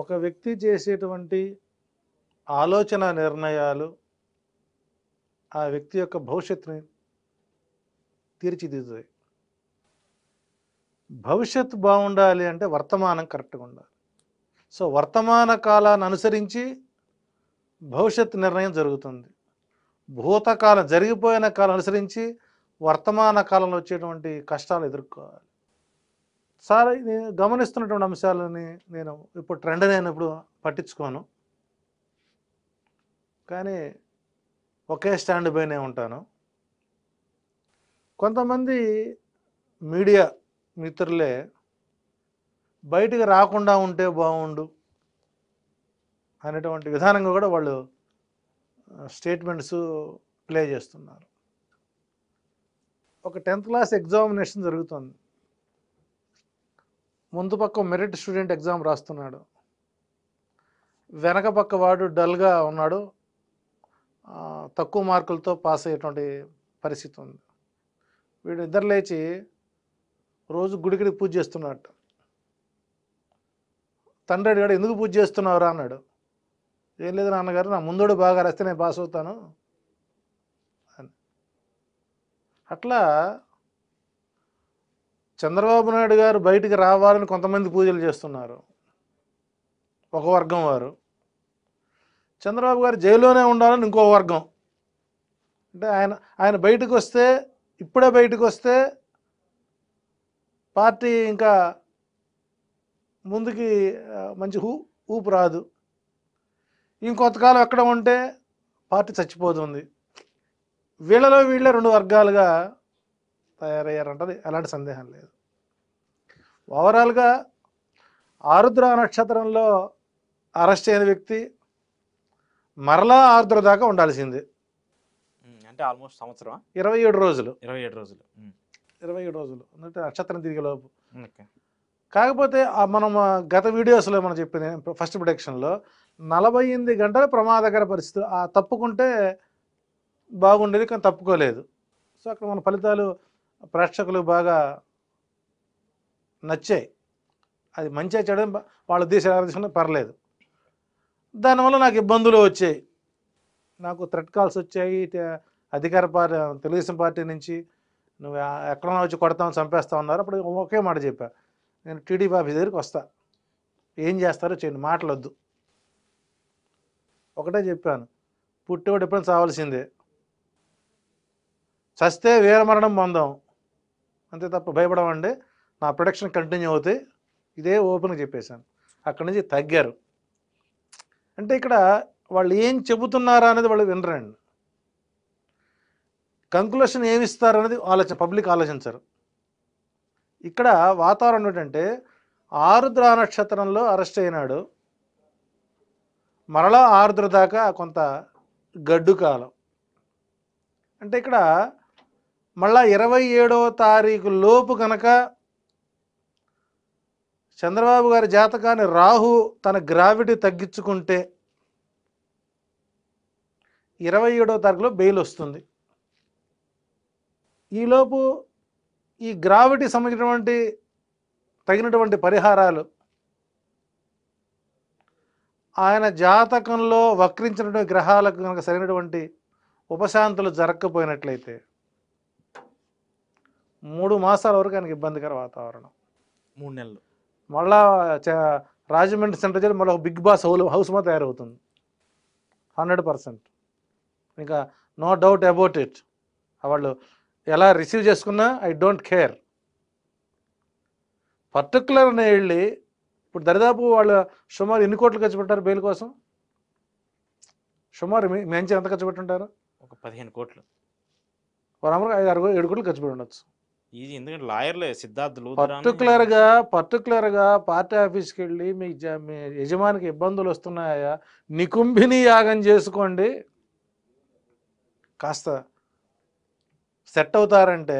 ఒక వ్యక్తి చేసేటువంటి ఆలోచన నిర్ణయాలు ఆ వ్యక్తి యొక్క భవిష్యత్తుని తీర్చిదిద్దుతాయి భవిష్యత్తు బాగుండాలి అంటే వర్తమానం కరెక్ట్గా ఉండాలి సో వర్తమాన కాలాన్ని అనుసరించి భవిష్యత్ నిర్ణయం జరుగుతుంది భూతకాలం జరిగిపోయిన కాలం అనుసరించి వర్తమాన కాలంలో వచ్చేటువంటి కష్టాలు ఎదుర్కోవాలి సార్ నేను గమనిస్తున్నటువంటి అంశాలని నేను ఇప్పుడు ట్రెండ్ అయినప్పుడు పట్టించుకోను కానీ ఒకే స్టాండ్ పైనే ఉంటాను కొంతమంది మీడియా మిత్రులే బయటికి రాకుండా ఉంటే బాగుండు అనేటువంటి విధానంగా కూడా వాళ్ళు స్టేట్మెంట్స్ ప్లే చేస్తున్నారు ఒక టెన్త్ క్లాస్ ఎగ్జామినేషన్ జరుగుతుంది ముందు పక్క మెరిట్ స్టూడెంట్ ఎగ్జామ్ రాస్తున్నాడు వెనక పక్క వాడు డల్గా ఉన్నాడు తక్కువ మార్కులతో పాస్ అయ్యేటువంటి పరిస్థితి ఉంది వీడు ఇద్దరు లేచి రోజు గుడికిడి పూజ చేస్తున్నాడు తండ్రి అడిగాడు ఎందుకు పూజ చేస్తున్నావురా అన్నాడు ఏం లేదు నాన్నగారు నా ముందోడు బాగా రాస్తే నేను పాస్ అవుతాను అని అట్లా చంద్రబాబు నాయుడు గారు బయటికి రావాలని కొంతమంది పూజలు చేస్తున్నారు ఒక వర్గం వారు చంద్రబాబు గారు జైల్లోనే ఉండాలని ఇంకో వర్గం అంటే ఆయన ఆయన బయటకు వస్తే ఇప్పుడే బయటకు వస్తే పార్టీ ఇంకా ముందుకి మంచి హూ ఊపు రాదు ఇంకొంతకాలం ఎక్కడ ఉంటే పార్టీ చచ్చిపోతుంది వీళ్ళలో వీళ్ళే రెండు వర్గాలుగా తయారయ్యారంటది ఎలాంటి సందేహం లేదు ఓవరాల్గా ఆరుద్ర నక్షత్రంలో అరెస్ట్ అయిన వ్యక్తి మరలా ఆరుద్ర దాకా ఉండాల్సిందే అంటే ఆల్మోస్ట్ సంవత్సరం ఇరవై ఏడు రోజులు ఇరవై ఏడు రోజులు ఇరవై ఏడు రోజులు అంటే నక్షత్రం తిరిగే లోపు కాకపోతే మనం గత వీడియోస్లో మనం చెప్పిన ఫస్ట్ ప్రొడక్షన్లో నలభై ఎనిమిది గంటల ప్రమాదకర పరిస్థితి ఆ తప్పుకుంటే బాగుండేది కానీ తప్పుకోలేదు సో అక్కడ మన ఫలితాలు ప్రేక్షకులు బాగా నచ్చాయి అది మంచిగా చేయడం వాళ్ళ ఉద్దేశం ఎలా పర్లేదు దానివల్ల నాకు ఇబ్బందులు వచ్చాయి నాకు థ్రెట్ కాల్స్ వచ్చాయి అధికార పార్టీ తెలుగుదేశం పార్టీ నుంచి నువ్వు ఎక్కడన్నా వచ్చి కొడతాం చంపేస్తా ఉన్నారు అప్పుడు ఒకే మాట చెప్పా నేను టీడీపీ ఆఫీస్ దగ్గరికి వస్తా ఏం చేస్తారో చేయండి మాట్లాడద్దు ఒకటే చెప్పాను పుట్టి కూడా ఎప్పుడైనా చావాల్సిందే చస్తే వీరమరణం పొందాం అంతే తప్ప భయపడమండి నా ప్రొడక్షన్ కంటిన్యూ అవుతే ఇదే ఓపెన్గా చెప్పేశాను అక్కడి నుంచి తగ్గారు అంటే ఇక్కడ వాళ్ళు ఏం చెబుతున్నారా అనేది వాళ్ళు వినరండి కంక్లూషన్ ఏమిస్తారు అనేది ఆలోచన పబ్లిక్ ఆలోచించరు ఇక్కడ వాతావరణం ఏంటంటే ఆరుద్ర నక్షత్రంలో అరెస్ట్ అయినాడు మరలా ఆరుద్ర దాకా కొంత గడ్డు కాలం అంటే ఇక్కడ మళ్ళా ఇరవై ఏడవ తారీఖు లోపు కనుక చంద్రబాబు గారి జాతకాన్ని రాహు తన గ్రావిటీ తగ్గించుకుంటే ఇరవై ఏడవ తారీఖులో బెయిల్ వస్తుంది ఈలోపు ఈ గ్రావిటీ సంబంధించినటువంటి తగినటువంటి పరిహారాలు ఆయన జాతకంలో వక్రించినటువంటి గ్రహాలకు కనుక సరైనటువంటి ఉపశాంతులు జరగకపోయినట్లయితే మూడు మాసాల వరకు ఆయనకి ఇబ్బందికర వాతావరణం మూడు నెలలు మళ్ళా రాజమండ్రి సెంటర్ చేసి మళ్ళీ బిగ్ బాస్ హౌల్ హౌస్మా తయారవుతుంది హండ్రెడ్ పర్సెంట్ ఇంకా నో డౌట్ అబౌట్ ఇట్ వాళ్ళు ఎలా రిసీవ్ చేసుకున్నా ఐ డోంట్ కేర్ పర్టికులర్ వెళ్ళి ఇప్పుడు దరిదాపు వాళ్ళు సుమారు ఎన్ని కోట్లు ఖర్చు పెట్టారు బెయిల్ కోసం సుమారు మంచి ఎంత ఖర్చు పెట్టుంటారు ఒక పదిహేను కోట్లు వారు ఐదు అరవై ఏడు కోట్లు ఖర్చు పెట్టి ఉండొచ్చు ఇది ఎందుకంటే లాయర్లే సిద్ధార్థులు పర్టికులర్గా పర్టికులర్గా పార్టీ ఆఫీస్కి వెళ్ళి మీ యజమానికి ఇబ్బందులు వస్తున్నాయా నికుంభిని యాగం చేసుకోండి కాస్త సెట్ అవుతారంటే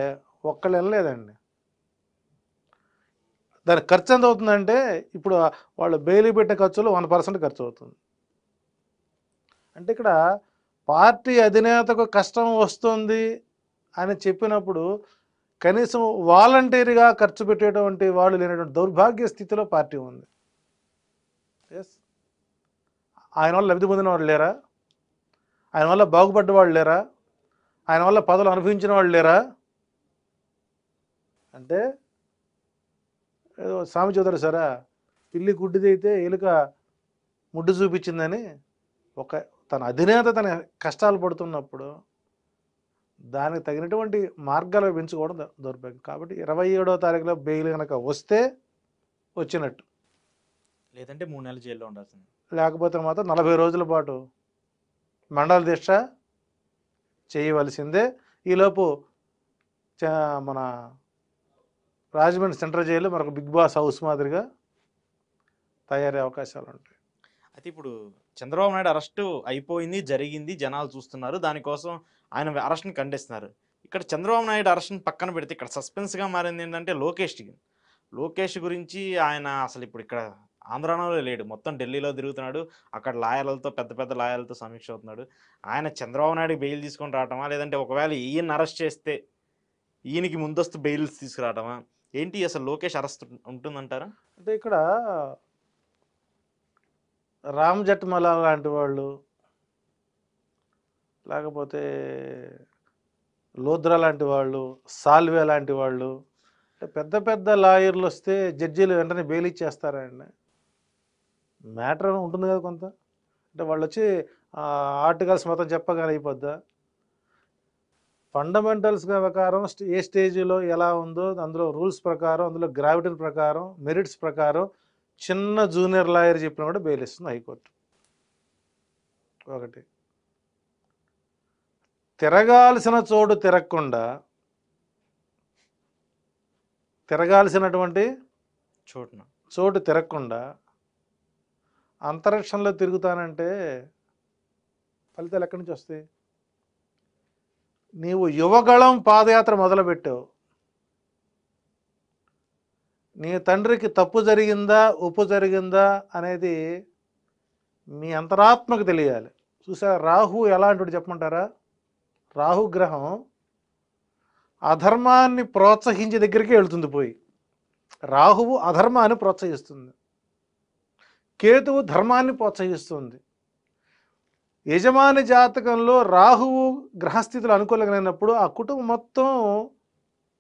ఒక్కళ్ళు వెళ్ళలేదండి దాని ఖర్చు ఎంత అవుతుందంటే ఇప్పుడు వాళ్ళు బెయిలీ పెట్టిన ఖర్చులు వన్ పర్సెంట్ ఖర్చు అవుతుంది అంటే ఇక్కడ పార్టీ అధినేతకు కష్టం వస్తుంది అని చెప్పినప్పుడు కనీసం వాలంటీర్గా ఖర్చు పెట్టేటువంటి వాళ్ళు లేనటువంటి దౌర్భాగ్య స్థితిలో పార్టీ ఉంది ఎస్ ఆయన వల్ల లబ్ధి పొందిన వాళ్ళు లేరా ఆయన వల్ల బాగుపడ్డ వాళ్ళు లేరా ఆయన వల్ల పదవులు అనుభవించిన వాళ్ళు లేరా అంటే ఏదో స్వామి చదువుతారు సరే పిల్లి గుడ్డిదైతే ఎలుక ముడ్డు చూపించిందని ఒక తన అధినేత తన కష్టాలు పడుతున్నప్పుడు దానికి తగినటువంటి మార్గాలు పెంచుకోవడం దౌర్భాగ్యం కాబట్టి ఇరవై ఏడో తారీఖులో బెయిల్ కనుక వస్తే వచ్చినట్టు లేదంటే మూడు నెలల జైల్లో ఉండాల్సింది లేకపోతే మాత్రం నలభై రోజుల పాటు మండల దీక్ష చేయవలసిందే ఈలోపు మన రాజమండ్రి సెంట్రల్ జైలు మరొక బిగ్ బాస్ హౌస్ మాదిరిగా తయారయ్యే అవకాశాలు ఉంటాయి అయితే ఇప్పుడు చంద్రబాబు నాయుడు అరెస్టు అయిపోయింది జరిగింది జనాలు చూస్తున్నారు దానికోసం ఆయన అరెస్ట్ని ఖండిస్తున్నారు ఇక్కడ చంద్రబాబు నాయుడు అరెస్ట్ని పక్కన పెడితే ఇక్కడ సస్పెన్స్గా మారింది ఏంటంటే లోకేష్ లోకేష్ గురించి ఆయన అసలు ఇప్పుడు ఇక్కడ ఆంధ్రాలో లేడు మొత్తం ఢిల్లీలో తిరుగుతున్నాడు అక్కడ లాయర్లతో పెద్ద పెద్ద లాయర్లతో సమీక్ష అవుతున్నాడు ఆయన చంద్రబాబు నాయుడు బెయిల్ తీసుకొని రావటమా లేదంటే ఒకవేళ ఈయన అరెస్ట్ చేస్తే ఈయనకి ముందస్తు బెయిల్స్ తీసుకురావటమా ఏంటి అసలు లోకేష్ అరెస్ట్ ఉంటుందంటారా అంటే ఇక్కడ రామ్ జట్మల లాంటి వాళ్ళు లేకపోతే లోద్రా లాంటి వాళ్ళు సాల్వే లాంటి వాళ్ళు పెద్ద పెద్ద లాయర్లు వస్తే జడ్జీలు వెంటనే బెయిల్ ఇచ్చేస్తారండి మ్యాటర్ ఉంటుంది కదా కొంత అంటే వాళ్ళు వచ్చి ఆర్టికల్స్ మొత్తం చెప్పగానే అయిపోద్దా ఫండమెంటల్స్ ప్రకారం ఏ స్టేజ్లో ఎలా ఉందో అందులో రూల్స్ ప్రకారం అందులో గ్రావిటీ ప్రకారం మెరిట్స్ ప్రకారం చిన్న జూనియర్ లాయర్ చెప్పినా కూడా బెయిల్ ఇస్తుంది హైకోర్టు ఒకటి తిరగాల్సిన చోటు తిరగకుండా తిరగాల్సినటువంటి చోటున చోటు తిరగకుండా అంతరిక్షంలో తిరుగుతానంటే ఫలితాలు ఎక్కడి నుంచి వస్తాయి నీవు యువగళం పాదయాత్ర మొదలుపెట్టావు నీ తండ్రికి తప్పు జరిగిందా ఉప్పు జరిగిందా అనేది మీ అంతరాత్మకు తెలియాలి చూసారా రాహు ఎలాంటి చెప్పమంటారా రాహుగ్రహం అధర్మాన్ని ప్రోత్సహించే దగ్గరికి వెళుతుంది పోయి రాహువు అధర్మాన్ని ప్రోత్సహిస్తుంది కేతువు ధర్మాన్ని ప్రోత్సహిస్తుంది యజమాని జాతకంలో రాహువు గ్రహస్థితులు అనుకూలంగా ఆ కుటుంబం మొత్తం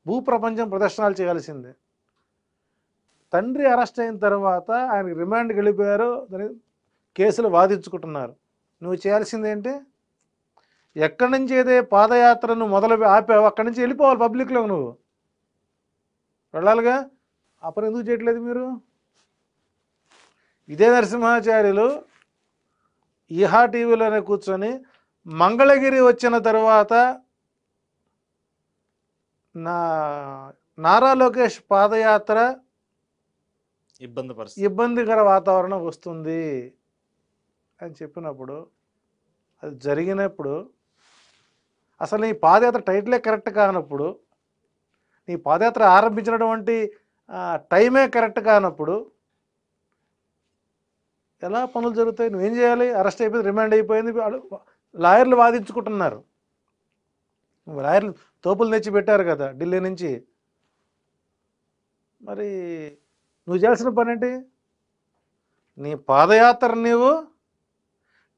భూప్రపంచం ప్రదర్శనాలు చేయాల్సిందే తండ్రి అరెస్ట్ అయిన తర్వాత ఆయన రిమాండ్కి వెళ్ళిపోయారు దాని కేసులు వాదించుకుంటున్నారు నువ్వు చేయాల్సిందేంటి ఎక్కడి నుంచి ఏదే పాదయాత్రను మొదలు ఆపావు అక్కడి నుంచి వెళ్ళిపోవాలి పబ్లిక్లో నువ్వు వెళ్ళాలిగా అప్పుడు ఎందుకు చేయట్లేదు మీరు ఇదే నరసింహాచార్యులు ఈహా టీవీలోనే కూర్చొని మంగళగిరి వచ్చిన తర్వాత నా నారా లోకేష్ పాదయాత్ర ఇబ్బంది ఇబ్బందికర వాతావరణం వస్తుంది అని చెప్పినప్పుడు అది జరిగినప్పుడు అసలు నీ పాదయాత్ర టైటిలే కరెక్ట్ కానప్పుడు నీ పాదయాత్ర ఆరంభించినటువంటి టైమే కరెక్ట్ కానప్పుడు ఎలా పనులు జరుగుతాయి నువ్వేం చేయాలి అరెస్ట్ అయిపోయింది రిమాండ్ అయిపోయింది లాయర్లు వాదించుకుంటున్నారు లాయర్లు తోపులు తెచ్చి పెట్టారు కదా ఢిల్లీ నుంచి మరి నువ్వు చేయాల్సిన పని ఏంటి నీ పాదయాత్ర నీవు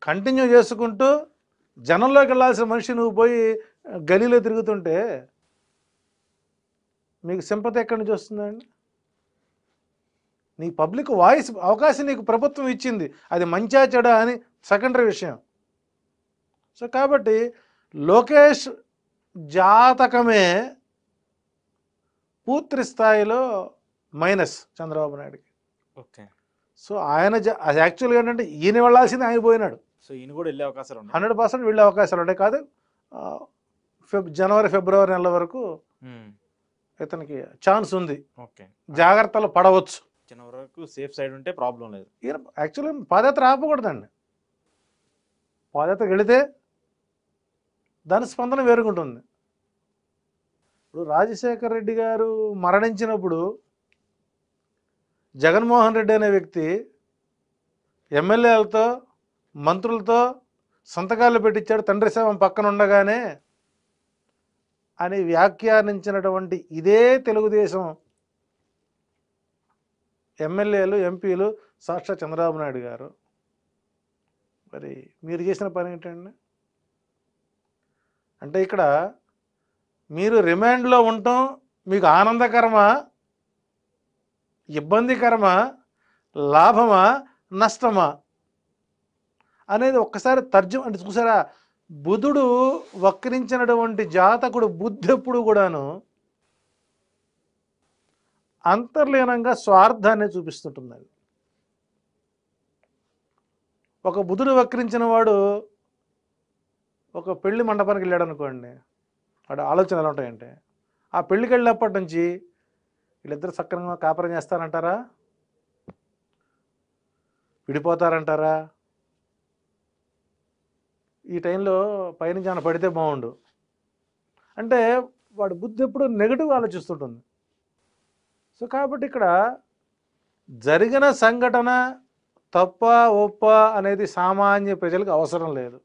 కంటిన్యూ చేసుకుంటూ జనంలోకి వెళ్ళాల్సిన మనిషి నువ్వు పోయి గలీలో తిరుగుతుంటే మీకు సింపతి ఎక్కడి నుంచి వస్తుందండి నీ పబ్లిక్ వాయిస్ అవకాశం నీకు ప్రభుత్వం ఇచ్చింది అది మంచా చెడా అని సెకండరీ విషయం సో కాబట్టి లోకేష్ జాతకమే పూర్తి స్థాయిలో మైనస్ చంద్రబాబు నాయుడుకి ఓకే సో ఆయన యాక్చువల్గా ఏంటంటే ఈయన వెళ్ళాల్సింది ఆయన పోయినాడు సో ఈయన కూడా వెళ్ళే అవకాశాలు ఉన్నాయి హండ్రెడ్ పర్సెంట్ వెళ్ళే అవకాశాలు ఉంటాయి కాదు ఫిబ్ జనవరి ఫిబ్రవరి నెల వరకు ఇతనికి ఛాన్స్ ఉంది ఓకే జాగ్రత్తలు పడవచ్చు జనవరి వరకు సేఫ్ సైడ్ ఉంటే ప్రాబ్లం లేదు ఈయన యాక్చువల్గా పాదయాత్ర ఆపకూడదండి పాదయాత్ర వెళితే దాని స్పందన వేరుగుంటుంది ఇప్పుడు రాజశేఖర రెడ్డి గారు మరణించినప్పుడు జగన్మోహన్ రెడ్డి అనే వ్యక్తి ఎమ్మెల్యేలతో మంత్రులతో సంతకాలు పెట్టించాడు తండ్రి సేవం పక్కన ఉండగానే అని వ్యాఖ్యానించినటువంటి ఇదే తెలుగుదేశం ఎమ్మెల్యేలు ఎంపీలు సాక్షా చంద్రబాబు నాయుడు గారు మరి మీరు చేసిన పని ఏంటండి అంటే ఇక్కడ మీరు రిమాండ్లో ఉండటం మీకు ఆనందకరమా ఇబ్బందికరమా లాభమా నష్టమా అనేది ఒక్కసారి తర్జం అంటే చూసారా బుధుడు వక్రించినటువంటి జాతకుడు బుద్ధి ఎప్పుడు కూడాను అంతర్లీనంగా స్వార్థాన్ని చూపిస్తుంటుంది ఒక బుధుడు వక్రించిన వాడు ఒక పెళ్లి మండపానికి వెళ్ళాడు అనుకోండి వాడు ఆలోచనలు ఉంటాయంటే ఆ పెళ్ళికి వెళ్ళినప్పటి నుంచి వీళ్ళిద్దరు సక్రమంగా కాపురం చేస్తారంటారా విడిపోతారంటారా ఈ టైంలో పైన జాన పడితే బాగుండు అంటే వాడు బుద్ధి ఎప్పుడు నెగిటివ్ ఆలోచిస్తుంటుంది సో కాబట్టి ఇక్కడ జరిగిన సంఘటన తప్ప ఒప్ప అనేది సామాన్య ప్రజలకు అవసరం లేదు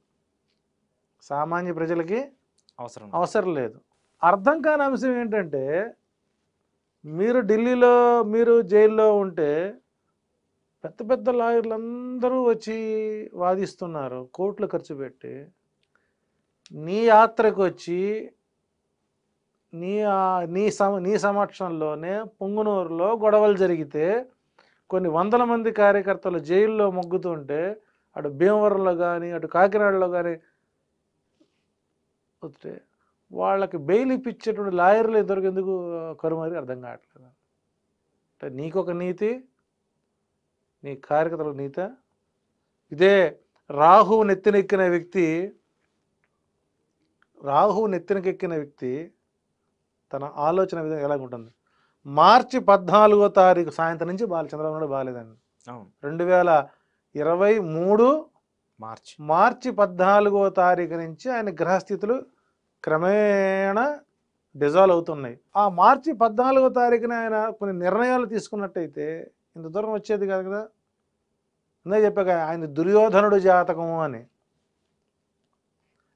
సామాన్య ప్రజలకి అవసరం అవసరం లేదు అర్థం కాని అంశం ఏంటంటే మీరు ఢిల్లీలో మీరు జైల్లో ఉంటే పెద్ద పెద్ద లాయర్లు అందరూ వచ్చి వాదిస్తున్నారు కోట్లు ఖర్చు పెట్టి నీ యాత్రకు వచ్చి నీ నీ సమ నీ సమక్షంలోనే పొంగునూరులో గొడవలు జరిగితే కొన్ని వందల మంది కార్యకర్తలు జైల్లో మొగ్గుతుంటే అటు భీమవరంలో కానీ అటు కాకినాడలో కానీ వస్తే వాళ్ళకి బెయిల్ ఇప్పించేటువంటి లాయర్లు ఎందుకు కరుమరి అర్థం కావట్లేదు అంటే నీకొక నీతి నీ కార్యకర్తలకు నీత ఇదే రాహువు నెత్తినెక్కిన వ్యక్తి రాహువు నెత్తినకెక్కిన వ్యక్తి తన ఆలోచన విధంగా ఎలా ఉంటుంది మార్చి పద్నాలుగో తారీఖు సాయంత్రం నుంచి బాల చంద్రబాబు బాగాలేదండి రెండు వేల ఇరవై మూడు మార్చి మార్చి పద్నాలుగో తారీఖు నుంచి ఆయన గ్రహస్థితులు క్రమేణ డిజాల్వ్ అవుతున్నాయి ఆ మార్చి పద్నాలుగో తారీఖున ఆయన కొన్ని నిర్ణయాలు తీసుకున్నట్టయితే ఇంత దూరం వచ్చేది కాదు కదా ఇందా చెప్పాక ఆయన దుర్యోధనుడు జాతకము అని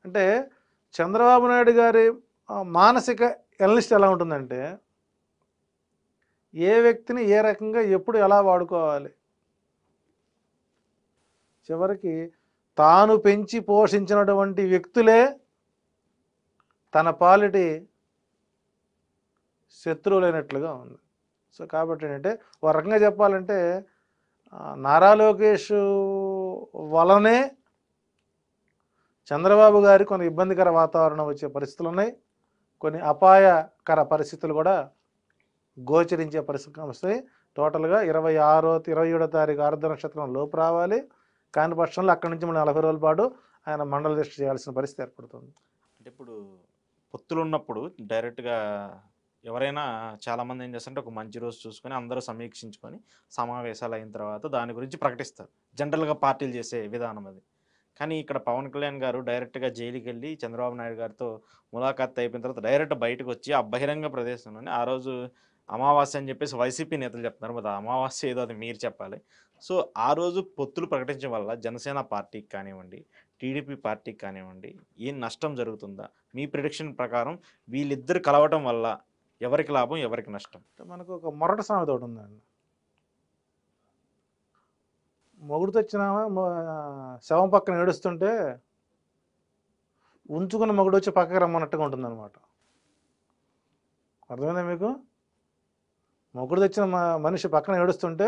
అంటే చంద్రబాబు నాయుడు గారి మానసిక ఎనలిస్ట్ ఎలా ఉంటుందంటే ఏ వ్యక్తిని ఏ రకంగా ఎప్పుడు ఎలా వాడుకోవాలి చివరికి తాను పెంచి పోషించినటువంటి వ్యక్తులే తన పాలిటి శత్రువులైనట్లుగా ఉంది సో కాబట్టి ఏంటంటే ఒక రకంగా చెప్పాలంటే నారా లోకేష్ వలనే చంద్రబాబు గారి కొన్ని ఇబ్బందికర వాతావరణం వచ్చే పరిస్థితులు ఉన్నాయి కొన్ని అపాయకర పరిస్థితులు కూడా గోచరించే పరిస్థితులు వస్తాయి టోటల్గా ఇరవై ఆరో ఇరవై ఏడో తారీఖు ఆరుద్ర నక్షత్రం లోపు రావాలి కాని పక్షంలో అక్కడి నుంచి మనం నలభై రోజుల పాటు ఆయన మండల దృష్టి చేయాల్సిన పరిస్థితి ఏర్పడుతుంది అంటే ఇప్పుడు పొత్తులు ఉన్నప్పుడు డైరెక్ట్గా ఎవరైనా చాలామంది ఏం చేస్తారంటే ఒక మంచి రోజు చూసుకొని అందరూ సమీక్షించుకొని సమావేశాలు అయిన తర్వాత దాని గురించి ప్రకటిస్తారు జనరల్గా పార్టీలు చేసే విధానం అది కానీ ఇక్కడ పవన్ కళ్యాణ్ గారు డైరెక్ట్గా జైలుకి వెళ్ళి చంద్రబాబు నాయుడు గారితో ములాఖాత్ అయిపోయిన తర్వాత డైరెక్ట్ బయటకు వచ్చి ఆ బహిరంగ ప్రదేశంలోనే ఆ రోజు అమావాస్య అని చెప్పేసి వైసీపీ నేతలు చెప్తున్నారు మరి అమావాస్య ఏదో అది మీరు చెప్పాలి సో ఆ రోజు పొత్తులు ప్రకటించడం వల్ల జనసేన పార్టీకి కానివ్వండి టీడీపీ పార్టీకి కానివ్వండి ఏం నష్టం జరుగుతుందా మీ ప్రిడిక్షన్ ప్రకారం వీళ్ళిద్దరు కలవటం వల్ల ఎవరికి లాభం ఎవరికి నష్టం మనకు ఒక మొరట సామెత ఒకటి ఉందండి మొగుడు తెచ్చినామా శవం పక్కన ఏడుస్తుంటే ఉంచుకున్న మొగుడు వచ్చి పక్కకి రమ్మన్నట్టుగా ఉంటుందన్నమాట అర్థమైందా మీకు మొగుడు తెచ్చిన మనిషి పక్కన ఏడుస్తుంటే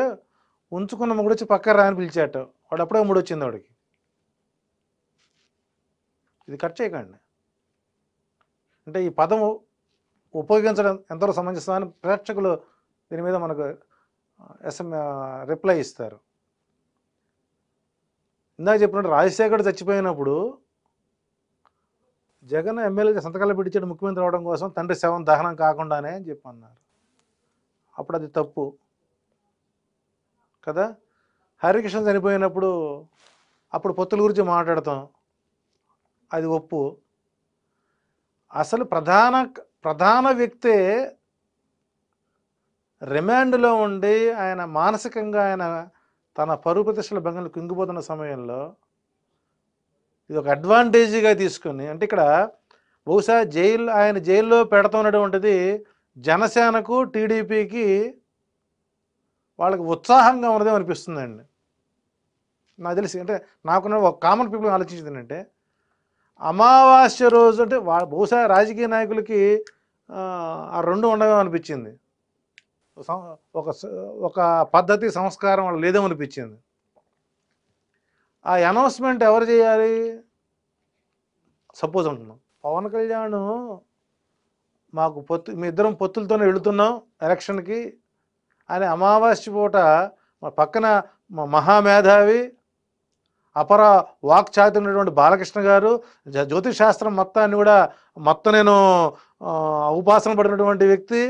ఉంచుకున్న మొగుడు వచ్చి పక్కన రాని పిలిచాట వాడు అప్పుడే మూడు వచ్చింది వాడికి ఇది కట్ చేయకండి అంటే ఈ పదము ఉపయోగించడం ఎంతో సమంజసమని ప్రేక్షకులు దీని మీద మనకు ఎస్ఎం రిప్లై ఇస్తారు ఇందాక చెప్పినట్టు రాజశేఖర్ చచ్చిపోయినప్పుడు జగన్ ఎమ్మెల్యే సంతకాలు పెట్టించాడు ముఖ్యమంత్రి అవడం కోసం తండ్రి శవం దహనం కాకుండానే అని చెప్పన్నారు అప్పుడు అది తప్పు కదా హరికృష్ణ చనిపోయినప్పుడు అప్పుడు పొత్తుల గురించి మాట్లాడతాం అది ఒప్పు అసలు ప్రధాన ప్రధాన వ్యక్తే రిమాండ్లో ఉండి ఆయన మానసికంగా ఆయన తన పరుపతిశల భంగంలో కుంగిపోతున్న సమయంలో ఇది ఒక అడ్వాంటేజ్గా తీసుకుని అంటే ఇక్కడ బహుశా జైలు ఆయన జైల్లో పెడుతున్నటువంటిది జనసేనకు టీడీపీకి వాళ్ళకి ఉత్సాహంగా ఉన్నదేమనిపిస్తుందండి నాకు తెలిసి అంటే నాకున్న ఒక కామన్ పీపుల్ ఆలోచించింది ఏంటంటే అమావాస్య రోజు అంటే వా బహుశా రాజకీయ నాయకులకి ఆ రెండు ఉండగా అనిపించింది ఒక ఒక పద్ధతి సంస్కారం వాళ్ళు లేదేమనిపించింది ఆ అనౌన్స్మెంట్ ఎవరు చేయాలి సపోజ్ అంటున్నాం పవన్ కళ్యాణ్ మాకు పొత్తు మీ ఇద్దరం పొత్తులతోనే వెళుతున్నాం ఎలక్షన్కి అని అమావాస్య పూట మా పక్కన మహామేధావి అపర వాక్ ఉన్నటువంటి బాలకృష్ణ గారు జ్యోతిష్ శాస్త్రం మొత్తాన్ని కూడా మొత్తం నేను ఉపాసన పడినటువంటి వ్యక్తి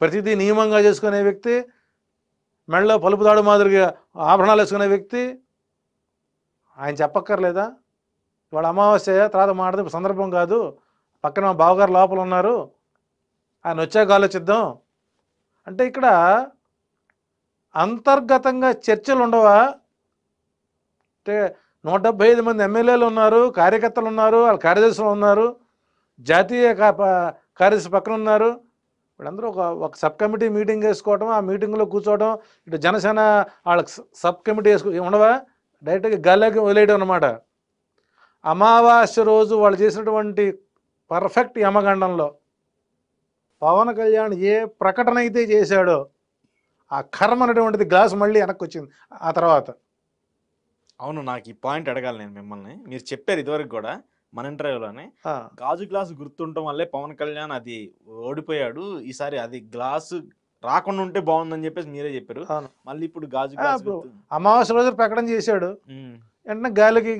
ప్రతిదీ నియమంగా చేసుకునే వ్యక్తి మెడలో పలుపుదాడు మాదిరిగా ఆభరణాలు వేసుకునే వ్యక్తి ఆయన చెప్పక్కర్లేదా ఇవాళ అమావాస్య తర్వాత మాట సందర్భం కాదు పక్కన మా బావగారు లోపల ఉన్నారు ఆయన వచ్చాక ఆలోచిద్దాం అంటే ఇక్కడ అంతర్గతంగా చర్చలు ఉండవా అంటే నూట డెబ్బై ఐదు మంది ఎమ్మెల్యేలు ఉన్నారు కార్యకర్తలు ఉన్నారు వాళ్ళ కార్యదర్శులు ఉన్నారు జాతీయ కార్యదర్శి పక్కన ఉన్నారు వీళ్ళందరూ ఒక ఒక సబ్ కమిటీ మీటింగ్ వేసుకోవడం ఆ మీటింగ్లో కూర్చోవడం ఇటు జనసేన వాళ్ళకి సబ్ కమిటీ వేసుకో ఉండవా డైరెక్ట్గా గాల్లోకి వదిలేయడం అనమాట అమావాస్య రోజు వాళ్ళు చేసినటువంటి పర్ఫెక్ట్ యమగండంలో పవన్ కళ్యాణ్ ఏ ప్రకటన అయితే చేశాడో ఆ కర్మ అనేటువంటిది గ్లాస్ మళ్ళీ వెనక్కి వచ్చింది ఆ తర్వాత అవును నాకు ఈ పాయింట్ అడగాలి నేను మిమ్మల్ని మీరు చెప్పారు ఇదివరకు కూడా మన ఇంటర్వ్యూలోనే గాజు గ్లాసు గుర్తుండటం వల్లే పవన్ కళ్యాణ్ అది ఓడిపోయాడు ఈసారి అది గ్లాసు రాకుండా ఉంటే బాగుందని చెప్పేసి మీరే చెప్పారు మళ్ళీ ఇప్పుడు గాజు గ్లాసు అమావాస్య రోజు ప్రకటన చేశాడు వెంటనే గాలికి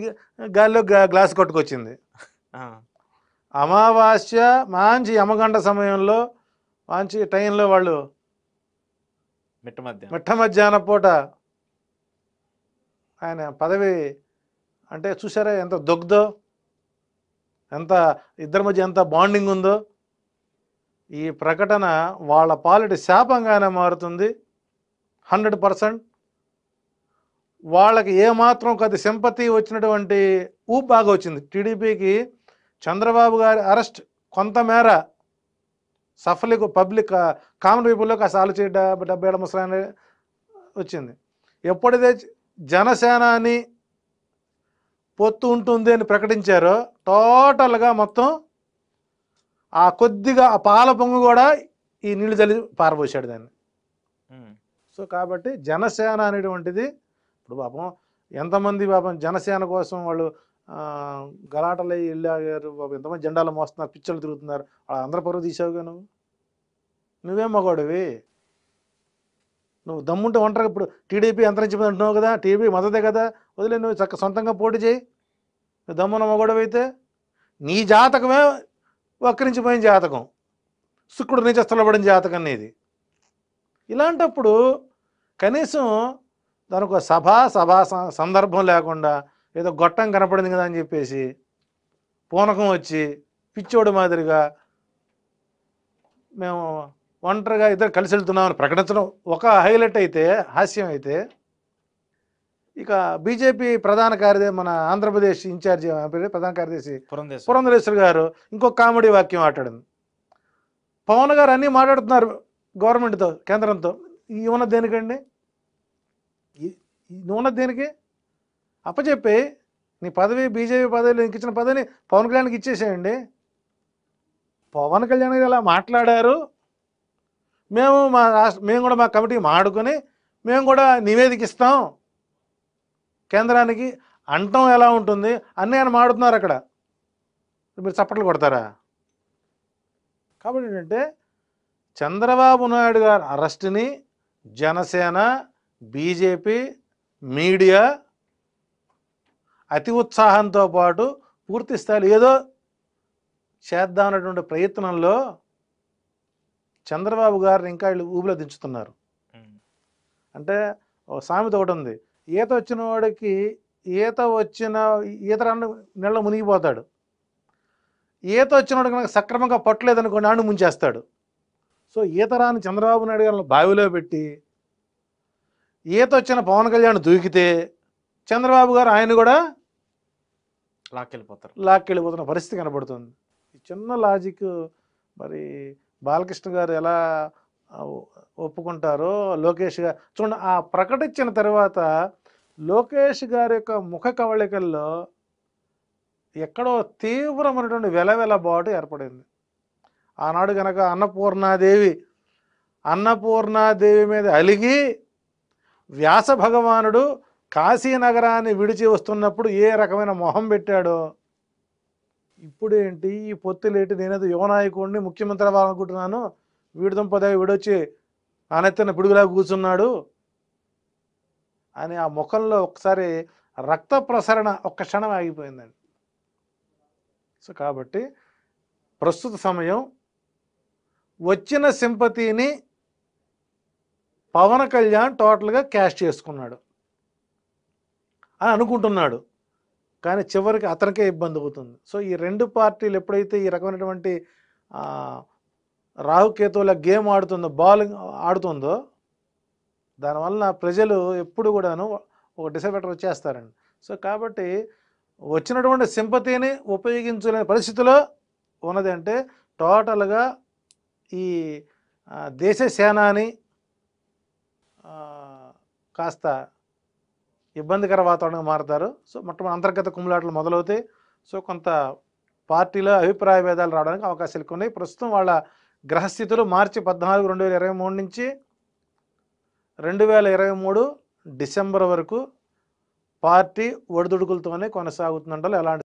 గాలిలో గ్లాస్ కొట్టుకొచ్చింది అమావాస్య మంచి యమగంట సమయంలో మంచి టైంలో వాళ్ళు మిట్ట మధ్యాహ్నం మిట్ట మధ్యాహ్న పూట ఆయన పదవి అంటే చూసారా ఎంత దొగ్దో ఎంత ఇద్దరి మధ్య ఎంత బాండింగ్ ఉందో ఈ ప్రకటన వాళ్ళ పాలిటి శాపంగానే మారుతుంది హండ్రెడ్ పర్సెంట్ వాళ్ళకి ఏమాత్రం కొద్ది సింపతి వచ్చినటువంటి ఊ బాగా వచ్చింది టీడీపీకి చంద్రబాబు గారి అరెస్ట్ కొంతమేర సఫలిక్ పబ్లిక్ కామన్ పీపుల్లో కాస్త ఆలోచి డెబ్బై ఏడు ముసలాన్ని వచ్చింది ఎప్పుడైతే జనసేనాని పొత్తు ఉంటుంది అని ప్రకటించారు టోటల్గా మొత్తం ఆ కొద్దిగా ఆ పాల పొంగు కూడా ఈ నీళ్లు చల్లి పారబోసాడు దాన్ని సో కాబట్టి జనసేన అనేటువంటిది ఇప్పుడు పాపం ఎంతమంది పాపం జనసేన కోసం వాళ్ళు గలాటలు వెళ్ళారు పాపం ఎంతమంది జెండాలు మోస్తున్నారు పిచ్చలు తిరుగుతున్నారు వాళ్ళందరూ పరువు తీసావుగా నువ్వు నువ్వేం మగోడివి నువ్వు దమ్ముంటే ఒంటరిగా ఇప్పుడు టీడీపీ అంతరించిపోయింది అంటున్నావు కదా టీడీపీ మద్దతే కదా వదిలే నువ్వు చక్క సొంతంగా పోటీ చేయి నువ్వు దమ్మున మగోడవైతే నీ జాతకమే వక్రించిపోయిన జాతకం శుక్రుడు నుంచి స్థలపడిన జాతకం అనేది ఇలాంటప్పుడు కనీసం దానికి ఒక సభా సభా సందర్భం లేకుండా ఏదో గొట్టం కనపడింది కదా అని చెప్పేసి పూనకం వచ్చి పిచ్చోడు మాదిరిగా మేము ఒంటరిగా ఇద్దరు కలిసి వెళ్తున్నామని ప్రకటించడం ఒక హైలైట్ అయితే హాస్యం అయితే ఇక బీజేపీ ప్రధాన కార్యదర్శి మన ఆంధ్రప్రదేశ్ ఇన్ఛార్జి ప్రధాన కార్యదర్శి పురంధరేశ్వర్ గారు ఇంకొక కామెడీ వాక్యం ఆటాడింది పవన్ గారు అన్నీ మాట్లాడుతున్నారు గవర్నమెంట్తో కేంద్రంతో ఉన్న దేనికండి నువ్వున్న దేనికి అప్పచెప్పి నీ పదవి బీజేపీ పదవిలో ఇంక ఇచ్చిన పదవిని పవన్ కళ్యాణ్కి ఇచ్చేసేయండి పవన్ కళ్యాణ్ గారు ఇలా మాట్లాడారు మేము మా రాష్ట్ర మేము కూడా మా కమిటీ మాడుకొని మేము కూడా నివేదిక ఇస్తాం కేంద్రానికి అంటం ఎలా ఉంటుంది అన్నీ ఆయన మాడుతున్నారు అక్కడ మీరు చప్పట్లు కొడతారా కాబట్టి ఏంటంటే చంద్రబాబు నాయుడు గారి అరెస్ట్ని జనసేన బీజేపీ మీడియా అతి ఉత్సాహంతో పాటు పూర్తి స్థాయిలో ఏదో చేద్దామన్నటువంటి ప్రయత్నంలో చంద్రబాబు గారిని ఇంకా వీళ్ళు ఊబిలో దించుతున్నారు అంటే సామెత ఒకటి ఉంది ఈత వచ్చిన వాడికి ఈత వచ్చిన ఈత రాను నీళ్ళ మునిగిపోతాడు ఈత వచ్చిన వాడికి కనుక సక్రమంగా పట్టలేదనుకోండి ఆడు ముంచేస్తాడు సో ఈత రాని చంద్రబాబు నాయుడు గారిని బావిలో పెట్టి ఈత వచ్చిన పవన్ కళ్యాణ్ దూకితే చంద్రబాబు గారు ఆయన కూడా లాక్కెళ్ళిపోతారు లాక్కెళ్ళిపోతున్న పరిస్థితి కనబడుతుంది చిన్న లాజిక్ మరి బాలకృష్ణ గారు ఎలా ఒప్పుకుంటారో లోకేష్ గారు చూడండి ఆ ప్రకటించిన తర్వాత లోకేష్ గారి యొక్క ముఖ కవళికల్లో ఎక్కడో తీవ్రమైనటువంటి వెలవెలబాటు ఏర్పడింది ఆనాడు కనుక అన్నపూర్ణాదేవి అన్నపూర్ణాదేవి మీద అలిగి వ్యాస భగవానుడు కాశీనగరాన్ని విడిచి వస్తున్నప్పుడు ఏ రకమైన మొహం పెట్టాడో ఇప్పుడేంటి ఈ పొత్తులేటి యువ యువనాయకుడిని ముఖ్యమంత్రి అవ్వాలనుకుంటున్నాను వీడితో పదే వీడొచ్చి ఆనెత్తన పిడుగులా కూర్చున్నాడు అని ఆ ముఖంలో ఒకసారి రక్త ప్రసరణ ఒక్క క్షణం ఆగిపోయిందండి సో కాబట్టి ప్రస్తుత సమయం వచ్చిన సింపతిని పవన్ కళ్యాణ్ టోటల్గా క్యాష్ చేసుకున్నాడు అని అనుకుంటున్నాడు కానీ చివరికి అతనికే ఇబ్బంది అవుతుంది సో ఈ రెండు పార్టీలు ఎప్పుడైతే ఈ రకమైనటువంటి రాహుకేతువుల గేమ్ ఆడుతుందో బౌలింగ్ ఆడుతుందో దానివల్ల ప్రజలు ఎప్పుడు కూడాను ఒక డిసడ్వాంటేజ్ వచ్చేస్తారండి సో కాబట్టి వచ్చినటువంటి సింపతిని ఉపయోగించలేని పరిస్థితిలో ఉన్నది అంటే టోటల్గా ఈ దేశ సేనాని కాస్త ఇబ్బందికర వాతావరణంగా మారుతారు సో మొట్టమొదటి అంతర్గత కుమ్ములాటలు మొదలవుతాయి సో కొంత పార్టీలో అభిప్రాయ భేదాలు రావడానికి అవకాశాలు ఉన్నాయి ప్రస్తుతం వాళ్ళ గ్రహస్థితులు మార్చి పద్నాలుగు రెండు వేల ఇరవై మూడు నుంచి రెండు వేల ఇరవై మూడు డిసెంబర్ వరకు పార్టీ ఒడిదుడుకులతోనే కొనసాగుతుందంటే ఎలాంటి